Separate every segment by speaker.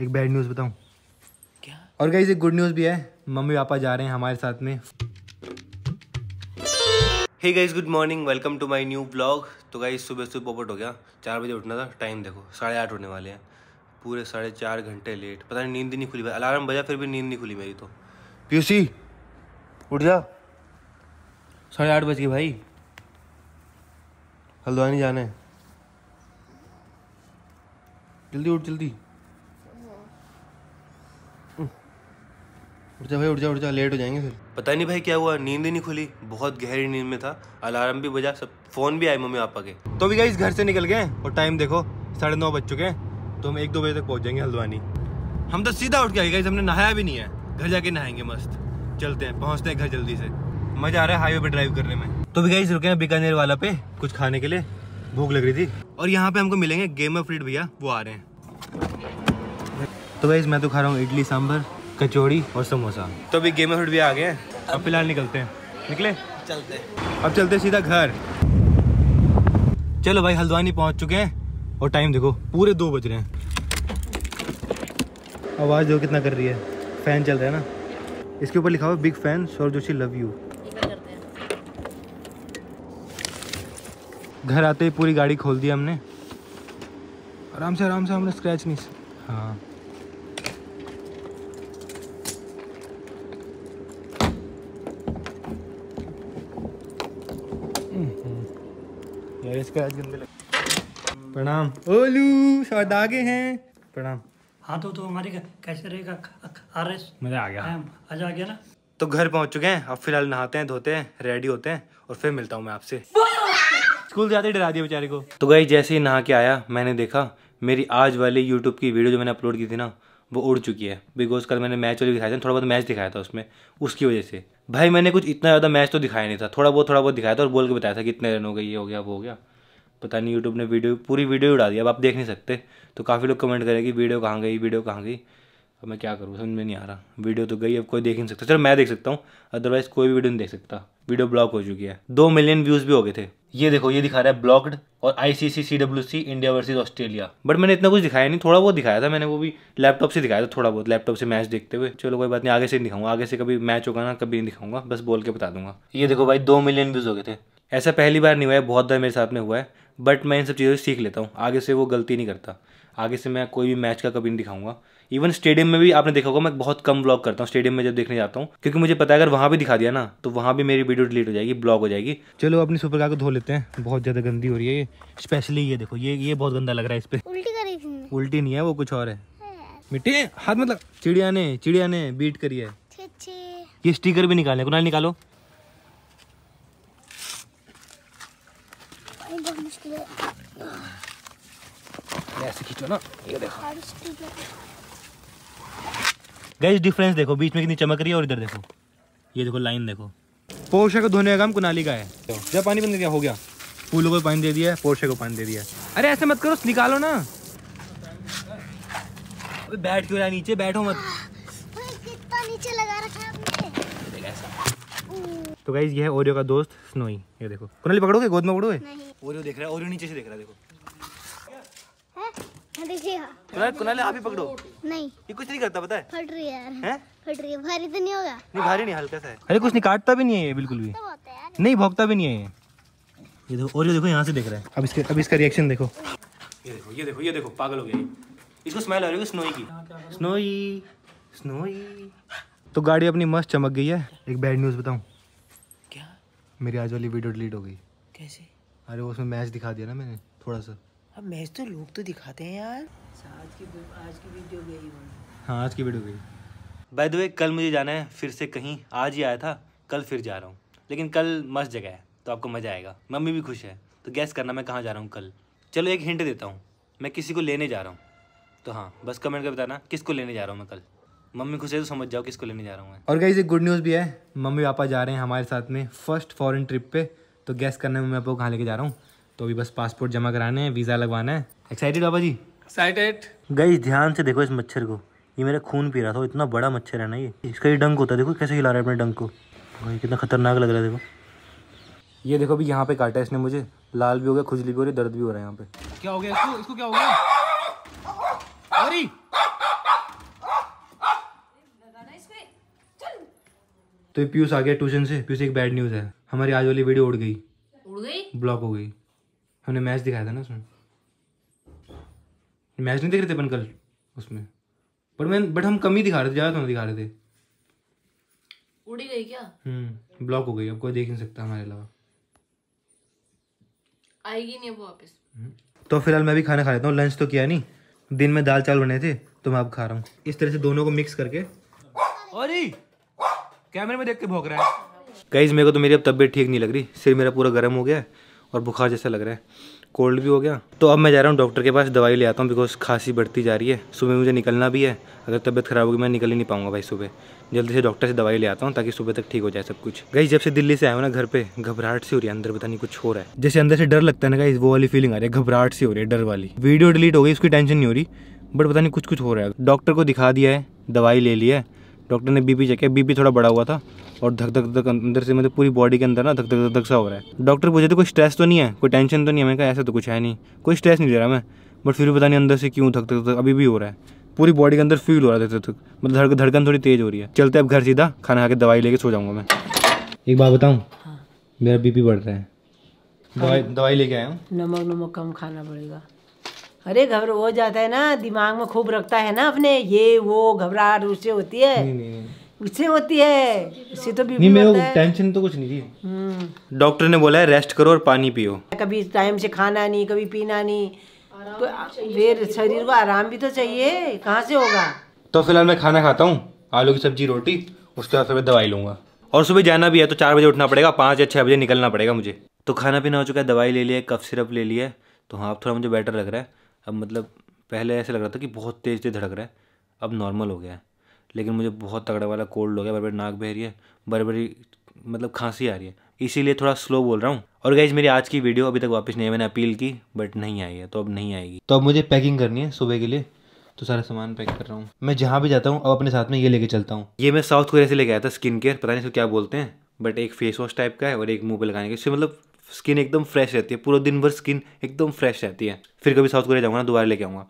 Speaker 1: एक bad news बताऊँ क्या और गाइज एक गुड न्यूज़ भी है मम्मी पापा जा रहे हैं हमारे साथ में hey guys good morning welcome to my new blog तो गाइज सुबह सुबह पॉपट हो गया चार बजे उठना था टाइम देखो साढ़े आठ होने वाले हैं पूरे साढ़े चार घंटे लेट पता नहीं नींद ही नहीं खुली भाई अलार्म बजा फिर भी नींद नहीं खुली मेरी तो पीयूसी उठ जा साढ़े आठ बज गए भाई हल्द्वानी जाना है जल्दी उठ जल्दी उठ जा भाई उठ जा उठ जा लेट हो जाएंगे फिर पता नहीं भाई क्या हुआ नींद ही नहीं खुली बहुत गहरी नींद में था अलार्म भी बजा सब फोन भी आए मम्मी पापा के तो भी गई घर से निकल गए और टाइम देखो साढ़े नौ बज चुके हैं तो हम एक दो बजे तक पहुँच जाएंगे हल्द्वानी हम तो सीधा उठ के आए गए हमने नहाया भी नहीं है घर जाके नहाएंगे मस्त चलते हैं पहुँचते हैं घर जल्दी से मजा आ रहा है हाईवे पे ड्राइव करने में तो भी गई रुके हैं बीकानेर वाला पे कुछ खाने के लिए भूख लग रही थी और यहाँ पे हमको मिलेंगे गेम ऑफ फ्रीड भैया वो आ रहे हैं तो भाई मैं तो खा रहा हूँ इडली सांभर कचौड़ी और समोसा तो अभी गेम भी आ गए अब फिलहाल निकलते हैं निकले चलते अब चलते सीधा घर चलो भाई हल्द्वानी पहुंच चुके हैं और टाइम देखो पूरे दो बज रहे हैं आवाज़ जो कितना कर रही है फ़ैन चल रहा है ना इसके ऊपर लिखा हुआ बिग फैन सौर जोशी लव यू घर आते ही पूरी गाड़ी खोल दी हमने आराम से आराम से हमने स्क्रैच नहीं हाँ गैस का आज गंदे लग प्रणाम ओलू शायद आगे हैं प्रणाम हाँ तो तो हमारे कैसे रहेगा आर एस मजा आ गया हाँ, आज आ गया ना तो घर पहुंच चुके हैं अब फिलहाल नहाते हैं धोते हैं रेडी होते हैं और फिर मिलता हूं मैं आपसे स्कूल जाते डरा दिया बेचारे को तो गई जैसे ही नहा के आया मैंने देखा मेरी आज वाली यूट्यूब की वीडियो जो मैंने अपलोड की थी ना वो उड़ चुकी है बिकॉज कल मैंने मैच वाली दिखाया था थोड़ा बहुत मैच दिखाया था उसमें उसकी वजह से भाई मैंने कुछ इतना ज़्यादा मैच तो दिखाया नहीं था थोड़ा बहुत थोड़ा बहुत दिखाया था और बोल के बताया था कि इतने रन हो गए ये हो गया वो हो गया पता नहीं यूट्यूब ने वीडियो पूरी वीडियो उड़ा दी अब आप देख नहीं सकते तो काफ़ी लोग कमेंट करें कि वीडियो कहाँ गई वीडियो कहाँ गई अब मैं क्या करूँ समझ में नहीं आ रहा वीडियो तो गई अब कोई देख नहीं सकता चलो मैं देख सकता हूँ अदरवाइज़ कोई भी वीडियो नहीं देख सकता वीडियो ब्लॉक हो चुकी है दो मिलियन व्यूज़ भी हो गए थे ये देखो ये दिखा रहा है ब्लॉक्ड और ICC CWC India versus Australia but मैंने इतना कुछ दिखाया नहीं थोड़ा बहुत दिखाया था मैंने वो भी लैपटॉप से दिखाया था थोड़ा बहुत लैपटॉप से मैच देखते हुए चलो कोई बात नहीं आगे से नहीं दिखाऊंगा आगे से कभी मैच होगा ना कभी नहीं दिखाऊंगा बस बोल के बता दूंगा ये देखो भाई दो मिलियन व्यूज़ हो गए थे ऐसा पहली बार नहीं हुआ है बहुत बार मेरे साथ में हुआ है बट मैं इन सब चीज़ों से सीख लेता हूँ आगे से वो गलती नहीं करता आगे से मैं कोई भी मैच का कभी नहीं दिखाऊंगा इवन स्टेडियम में भी आपने देखा होगा मैं बहुत कम ब्लॉग करता हूँ स्टेडियम में जब देखने जाता हूँ क्योंकि मुझे पता है अगर वहाँ भी दिखा दिया ना तो वहाँ भी मेरी वीडियो डिलीट हो जाएगी ब्लॉग हो जाएगी चलो अपनी सुपर कार को धो लेते हैं बहुत ज़्यादा गंदी हो रही है स्पेशली ये देखो ये ये बहुत गंदा लग रहा है इस पर उल्टी नहीं है वो कुछ और है हाँ मिट्टी हाथ मतलब चिड़िया ने चिड़िया ने बीट करी है ये स्टीकर भी निकाले कुनाल निकालो ऐसे खींचो ना ये देखो गैस डिफरेंस देखो बीच में कितनी चमक रही है और इधर देखो ये देखो लाइन देखो पोर्शे को धोने का काम कुनाली का है तो, जब पानी बंद गया हो गया फूलों को पानी दे दिया पोर्शे को पानी दे दिया अरे ऐसे मत करो निकालो ना बैठ क्यों रहा नीचे बैठो मत नीचे लगा रखा है तो गाइज ये है ओरियो का दोस्त स्नोई ये देखो कुनाली पकड़ोगे गोद में पकड़ोगे ओरियो देख रहा है ओरियो नीचे से देख रहा है देखो हाँ। कुना आप ही पकड़ो नहीं ये कुछ नहीं करता पता है फट रही है, फट रही है भारी तो नहीं होगा नहीं भारी नहीं हल्का सा है अरे कुछ नहीं काटता भी नहीं है बिल्कुल भी तो नहीं भोगता भी नहीं है ये देखो और ये देखो यहाँ से देख रहा है अब इसके अब इसका रिएक्शन देखो ये देखो ये देखो ये देखो पागल हो गया इसको स्मेल आ रही है स्नोई की स्नोई स्नोई तो गाड़ी अपनी मस्त चमक गई है एक बैड न्यूज़ बताऊं क्या मेरी आज वाली वीडियो डिलीट हो गई कैसे अरे वो उसमें मैच दिखा दिया ना मैंने थोड़ा सा अब मैच तो लोग तो दिखाते हैं यार आज की आज की वीडियो गई हाँ आज की वीडियो गई बाय द वे कल मुझे जाना है फिर से कहीं आज ही आया था कल फिर जा रहा हूँ लेकिन कल मस्त जगह है तो आपको मज़ा आएगा मम्मी भी खुश है तो गैस करना मैं कहाँ जा रहा हूँ कल चलो एक हिंट देता हूँ मैं किसी को लेने जा रहा हूँ तो हाँ बस कमेंट कर बताना किसको लेने जा रहा हूँ मैं कल मम्मी खुश है तो समझ जाओ किसको लेने जा रहा हूँ मैं और गाइज एक गुड न्यूज़ भी है मम्मी पापा जा रहे हैं हमारे साथ में फर्स्ट फॉरन ट्रिप पर तो गैस करने में मैं आपको कहाँ लेके जा रहा हूँ तो अभी बस पासपोर्ट जमा कराना है वीज़ा लगवाना है एक्साइटेड बाबा जी एक्साइटेड गई ध्यान से देखो इस मच्छर को ये मेरा खून पी रहा था इतना बड़ा मच्छर है ना ये इसका ये डंक होता है देखो कैसे हिला रहा है अपने डंक को भाई कितना खतरनाक लग रहा है देखो ये देखो अभी यहाँ पे काटा है इसने मुझे लाल भी हो गया खुजली भी हो रही दर्द भी हो रहा है यहाँ पे क्या हो गया इसको इसको क्या हो गया अरे तो ये पीयूष आ गया ट्यूशन से पीयूष एक बैड न्यूज़ है हमारी आज वाली वीडियो उड़ गई उड़ गई ब्लॉक हो गई हमने मैच दिखाया था ना उसमें मैच नहीं देख रहे थे अपन कल उसमें बट मैं बट हम कम ही दिखा रहे थे ज़्यादा तो दिखा रहे थे उड़ी गई क्या हम्म ब्लॉक हो गई अब कोई देख नहीं सकता हमारे अलावा आएगी नहीं वो वापस हम्म, तो फिलहाल मैं भी खाना खा लेता हूँ लंच तो किया नहीं दिन में दाल चावल बने थे तो मैं अब खा रहा हूँ इस तरह से दोनों को मिक्स करके अरे कैमरे में देख के भोग रहा है गाइज मेरे को तो मेरी अब तबीयत ठीक नहीं लग रही सिर मेरा पूरा गर्म हो गया है और बुखार जैसा लग रहा है कोल्ड भी हो गया तो अब मैं जा रहा हूँ डॉक्टर के पास दवाई ले आता हूँ बिकॉज खांसी बढ़ती जा रही है सुबह मुझे निकलना भी है अगर तबीयत ख़राब होगी मैं निकल ही नहीं पाऊँगा भाई सुबह जल्दी से डॉक्टर से दवाई ले आता हूँ ताकि सुबह तक ठीक हो जाए सब कुछ गई जब से दिल्ली से आया हूँ ना घर पे घबराहट सी हो रही है अंदर पता नहीं कुछ हो रहा है जैसे अंदर से डर लगता है ना इस वो वाली फीलिंग आ रही है घबराहट सी हो रही है डर वाली वीडियो डिलीट हो गई उसकी टेंशन नहीं हो रही बट पता नहीं कुछ कुछ हो रहा है डॉक्टर को दिखा दिया है दवाई ले लिया है डॉक्टर ने बीपी चेक किया बीपी थोड़ा बड़ा हुआ था और धक धक धक अं-, अंदर से मतलब पूरी बॉडी के अंदर ना धक धक धक सा हो रहा है डॉक्टर पूछे थे कोई स्ट्रेस तो नहीं है कोई टेंशन तो नहीं है मैंने कहा ऐसा तो कुछ है नहीं कोई स्ट्रेस नहीं दे रहा मैं बट फिर भी पता नहीं अंदर से क्यों धक धक धक अभी भी हो रहा है पूरी बॉडी के अंदर फील हो रहा है धक मतलब धड़क धड़कन थोड़ी तेज़ हो रही है चलते अब घर सीधा खाना खा के दवाई लेके सो जाऊँगा मैं एक बात बताऊँ हाँ। मेरा पी बढ़ रहा है हाँ। दवाई लेके आया हूँ नमक नमक कम खाना पड़ेगा अरे घबरा हो जाता है ना दिमाग में खूब रखता है ना अपने ये वो घबराहट उससे होती है उससे होती है उससे तो नहीं टेंशन तो कुछ नहीं थी डॉक्टर हम्म। ने बोला है रेस्ट करो और पानी पियो कभी टाइम से खाना नहीं कभी पीना नहीं तो फिर शरीर को आराम भी तो चाहिए कहाँ से होगा तो फिलहाल मैं खाना खाता हूँ आलू की सब्जी रोटी उसके बाद फिर दवाई लूंगा और सुबह जाना भी है तो चार बजे उठना पड़ेगा पाँच या छः बजे निकलना पड़ेगा मुझे तो खाना पीना हो चुका है दवाई ले लिया कफ सिरप ले लिया तो हाँ अब थोड़ा मुझे बेटर लग रहा है अब मतलब पहले ऐसे लग रहा था कि बहुत तेज़ तेज़ धड़क रहा है अब नॉर्मल हो गया है लेकिन मुझे बहुत तगड़ा वाला कोल्ड हो गया बड़े नाक बह रही है बड़े मतलब खांसी आ रही है इसीलिए थोड़ा स्लो बोल रहा हूँ और गाइज मेरी आज की वीडियो अभी तक वापस नहीं है मैंने अपील की बट नहीं आई है तो अब नहीं आएगी तो अब मुझे पैकिंग करनी है सुबह के लिए तो सारा सामान पैक कर रहा हूँ मैं जहाँ भी जाता हूँ अब अपने साथ में ये लेके चलता हूँ ये मैं साउथ कोरिया से लेके आया था स्किन केयर पता नहीं इसको क्या बोलते हैं बट एक फेस वॉश टाइप का है और एक मुंह पे लगाने का इससे मतलब स्किन एकदम फ्रेश रहती है पूरा दिन भर स्किन एकदम फ्रेश रहती है फिर कभी साउथ कोरिया जाऊँगा ना दोबारा लेके आऊँगा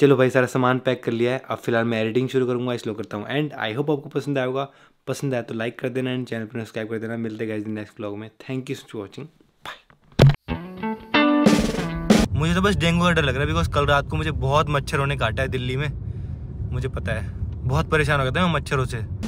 Speaker 1: चलो भाई सारा सामान पैक कर लिया है अब फिलहाल मैं एडिटिंग शुरू करूँगा इसलिए करता हूँ एंड आई होप आपको पसंद आएगा पसंद आया तो लाइक कर देना एंड चैनल पर सब्सक्राइब कर देना मिलते गए नेक्स्ट ब्लॉग में थैंक यू फॉर वॉचिंग मुझे तो बस डेंगू का डर लग रहा है बिकॉज कल रात को मुझे बहुत मच्छरों ने काटा है दिल्ली में मुझे पता है बहुत परेशान हो गया था मैं मच्छरों से